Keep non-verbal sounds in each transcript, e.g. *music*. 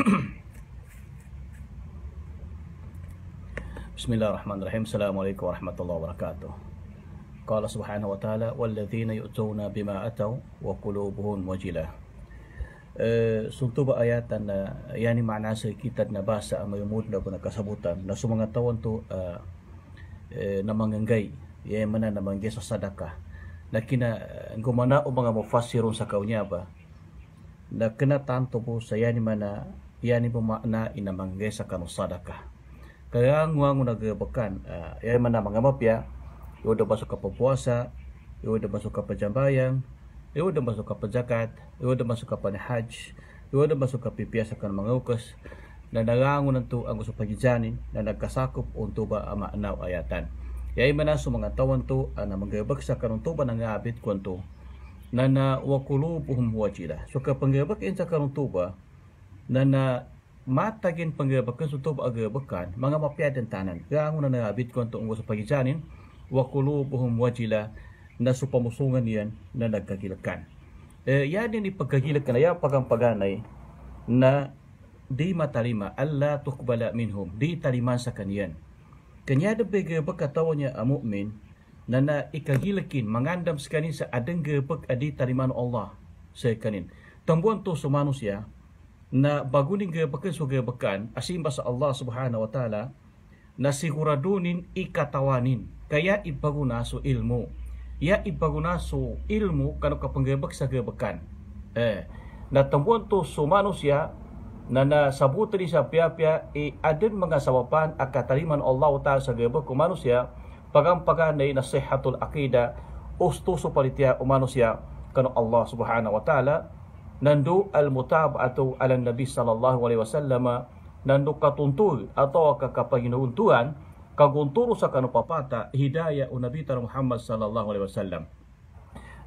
*coughs* Bismillahirrahmanirrahim. Assalamualaikum warahmatullahi wabarakatuh. Qala subhanahu wa ta'ala walladzina yu'tuna bima ataw wa qulubuhum wajilah. Eh suntu ba ayat dan eh, yani makna se kita na bahasa amoy mudda kuna kasabutan na sumanga tawon tu eh, eh ya mana na mangge sa sadakah. Na kina eh, gumana o mga mufassirun sa kaunya ba. Na kena tanto po sa yani mana yang ni bermakna ina manggis akan sadakah. Kerang wang guna gerbekan, uh, ah, yang mana mengapa ya, ia sudah masuk ke pepuasa, ia sudah masuk ke pejambayang, ia sudah masuk ke pejakat, ia sudah masuk ke penihaj, ia sudah masuk ke pipiasa akan mengukus, dan narangun itu anggus pagi janin, dan nagkasakup untuk ba makna ayatan. Ya mana sumang tawon tu ana menggebek sakan untuk banangabit kuantu. Nana wakulu puhum wajila. Suka penggebek insakan untuk ba dan mata gin pangga bakun sutu baga bekan mangga mapi aden tanan gang una na bit kon tong gosa pagi janin wa kulu wajila na supa musungan yan na nagkagilakan eh ya din ipagkagilakan lah. ya pagang paganay lah na di matalima Allah tuqbala minhum di taliman sa kanyan kanya de bega bakatawanya amukmin na na ikagilakin mangandam sekanin sa adengge pek adi tariman Allah sekanin tambuan tu semanusia so na baguning gaya bakan so gaya bakan asimba sa Allah subhanahu wa ta'ala na siguradunin ikatawanin kaya ibaguna so ilmo ya ibaguna so ilmo kano kapanggabak sa gabakan eh natambuan to so manusia na nasabuti sa piyapya e eh, adin mga sawapan at kataliman Allah ta'ala sa gabak o manusia pagampanganay na sihatul akida usto so o manusia kano Allah subhanahu wa ta'ala nandu al-mutab atau ala Nabi sallallahu alaihi wasallam nandu katuntur atau kakapahinuntuan kaguntur usakan upapata hidayah un Nabi Muhammad sallallahu alaihi wasallam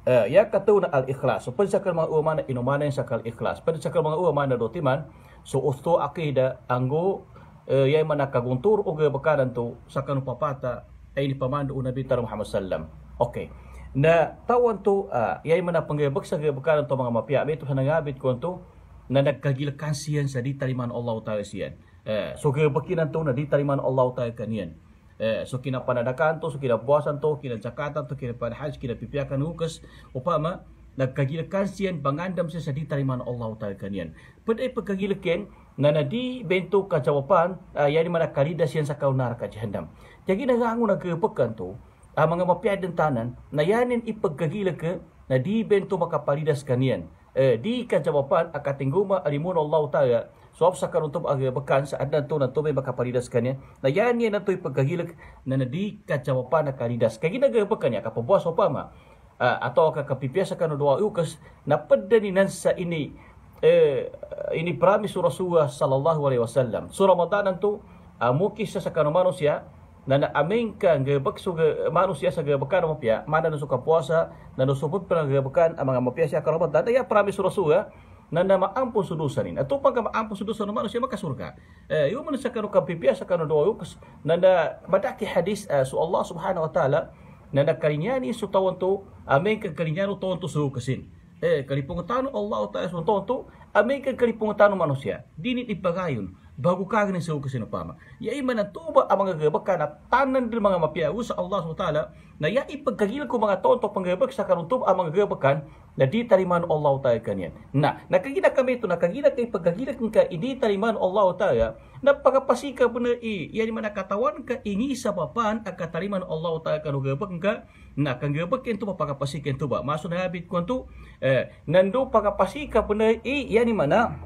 Uh, ya kata una al ikhlas so pun sakal mga umana inumana yang sakal ikhlas pada eh, sakal mga umana dotiman so usto akida anggo uh, eh, ya mana kaguntur uga bekanan tu sakan papata ai pamandu nabi tar Muhammad sallam okey na tawon to uh, ah, yay mana panggay baksa gay bakal to mga mapiya may to hanang abit ko to na nagkagilkan siyan sa ditariman Allah ta'ala sian. uh, so gay bakinan to na ditariman Allah ta'ala kanian Eh, so kina panadakan to, so kina buasan to, kina jakatan to, kina panahaj, kina pipiakan hukas Upama, nagkagilakan siyan, bangandam siya sa di tariman Allah ta'ala kanyan Pada'y pagkagilakan, na na di bento jawapan, uh, ah, yan mana kalida siyan sa kaunar ka jahandam Jadi nangangu nagkagapakan to, ang ah, mga mapiadang tanan na yanin ipagkagila ka na di bento makapalidas kanian. Eh, di ka jawapan akatingguma alimun Allah Ta'ala So sa karuntum agay bekan sa adnan to na to may makapalidas kanya na yan yan na to'y pagkahilag na nadi kajawapan na kalidas. Kaya ginagayapakan niya, kapabuas o pa ma, uh, ah, ato ka kapipiasa ka doa ukas na padaninan sa ini Eh, ini promise surah sallallahu alaihi wasallam. Surah Ramadan na to, uh, mukis sa kanumano siya, dan aminkan ge beksu ge manusia sa ge bekan mopia mana nusuk puasa dan nusuk pun pernah ge bekan amang mopia sia karobat dan ya pramis rasul ya nan da maampun sudusa ni atau pangka maampun sudusa no manusia maka surga eh manusia ka ruka pipia sa kan doa yo nan da badaki hadis uh, su Allah subhanahu wa taala nan da kalinya ni su tawon tu amin ke kalinya ni tawon tu su kesin eh kalipung tanu Allah taala su tawon tu amin ke kalipung tanu manusia dini dipagayun di baru kagak seru ke sini paham ya iman tu abang gerak bekan tanan di mangga mapia us Allah SWT na ya i pegagil ku mangga tonto penggerak sakar untuk abang gerak bekan jadi tariman Allah taala kan ya na na kagida kami tu na kagida kai pegagil ke ini tariman Allah taala na pakapasi ke i ya di mana katawan ke ini sebabkan akan tariman Allah taala kan gerak bekan ke na kan gerak bekan tu pakapasi ke tu ba maksud nabi ku tu eh nando pakapasi ke bena i ya di mana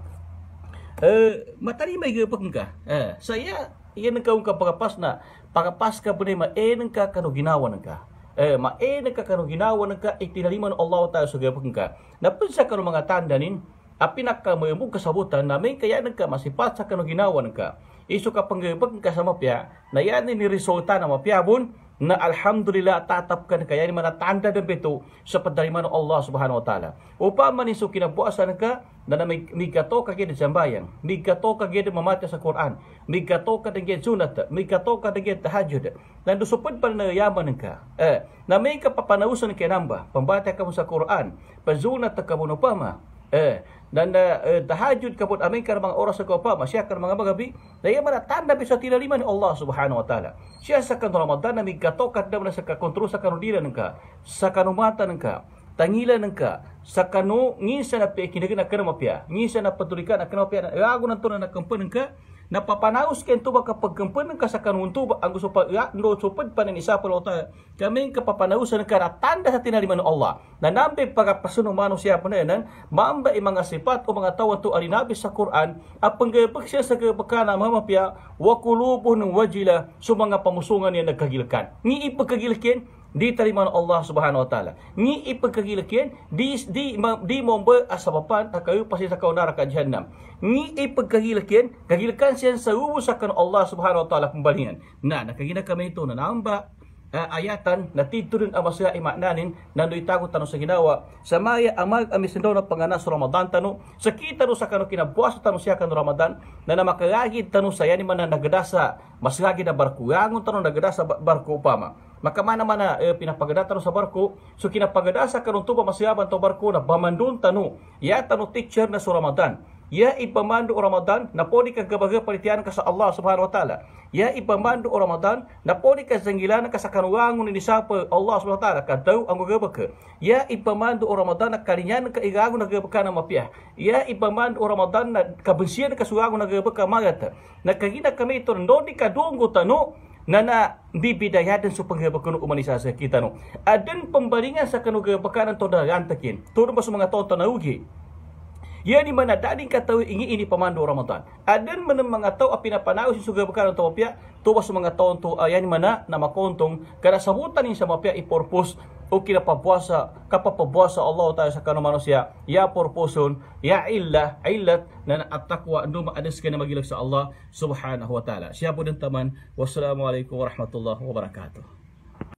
Eh, matari mai ke pakung ka eh, saya ia nak kau kau pakapas nak pakapas ka pun ema e nak ka kanu ginawa nak ka eh ma e nak ka kanu ginawa nak ka ikhtilalima Allah taala sugai pakung ka na pun sa kanu mangatan danin api nak ka mai mu kesabutan na mai kaya nak ka masih pas sa kanu ginawa nak ka isu ka penggebek ka sama pia na yani ni resulta nama pia bun na alhamdulillah tatapkan kaya ni mana tanda dan betu sepedari mana Allah Subhanahu wa taala upa man isu kina puasa ka na na migato ka ke jambayan migato ka ke mamati sa Quran migato ka de sunat migato ka de tahajud dan do sopan pa na yaman ka eh na mei ka papanausan ke namba pambata ka sa Quran pazuna ta ka bunupama Eh, dan uh, uh, tahajud kabut amin kerana orang sekolah apa masih akan mengapa kami dan yang mana tanda bisa tidak lima ni Allah subhanahu wa ta'ala siya sakan ramadhan nami gatokat dan mana sakan kontrol sakan rudira nengka sakan umata nengka tangila nengka sakan nu ngisa na pekin nengka nak kena pia ngisa na peturikan nak kena mapia Agunan tu nak kempen nengka na papanaus ken tuba ka paggempen ka sakan untu anggo sopa kan, ya ndo sopa pan ni sapa lota kami ka papanaus ka ra tanda sa tinari manu Allah na nambe para pasuno manusia panenan mamba i mga sifat o mga tawa tu ari nabi sa Quran a penggepek sia sa kepeka na mama pia wa qulubun wajila sumanga pamusungan yang nagkagilkan ni ipagkagilkin diterima oleh Allah Subhanahu Wa Taala. Ni ipa kegilakian di di di momba asabapan takayu pasti takau neraka jahanam. Ni ipa kegilakian kegilakan sian sewu sakan Allah Subhanahu Wa Taala pembalian. Nah, nak kami itu nak nampak uh, ayatan na titulin ang masaya ay maknanin nandoy tayo tano sa ginawa sa maya amag ang misindaw na panganas sa Ramadan tano sa kita sa kano kinabuas sa tano siya kano Ramadan na na makalagid tano sa yan na nagdasa mas lagi na barko yangon tano nagdasa barko upama makamana mana eh, pinapagada tano sa barko so kinapagada sa karuntuba masyaban to barko na bamandun tano ya tano teacher na sa Ramadan Ya ibamandu Ramadan napoli ka gabaga palitian ka sa Allah Subhanahu wa taala. Ya ibamandu Ramadan napoli ka sanggilan ka sa kanuang ni sapa Allah Subhanahu wa taala ka tau ang gabaga. Ya ibamandu Ramadan kalinyan ka igagu na gabaga na mapiah. Ya ibamandu Ramadan na ka bensian ka suagu na gabaga magata. Na kagina kami tur ndoni ka dunggu tanu nana bibidaya dan supang gabaga nu umanisa kita nu. Adun pembaringan sa kanu gabaga nan todaran takin. Turun basu mga tonton na ugi. Ia di mana tak ding kata ini ini pemandu Ramadan. Adan mana mengatau api napa nak usus segera bukan untuk apa? Tu pas mengatau untuk uh, yang mana nama kontong? Karena sebutan ini sama pihak ipurpus. Okey apa puasa, Kapa puasa Allah Taala sakana manusia. Ya purposun, ya illah, illat dan at-taqwa ada sekena bagi laksa Allah Subhanahu wa taala. Siapa dan teman, wassalamualaikum warahmatullahi wabarakatuh.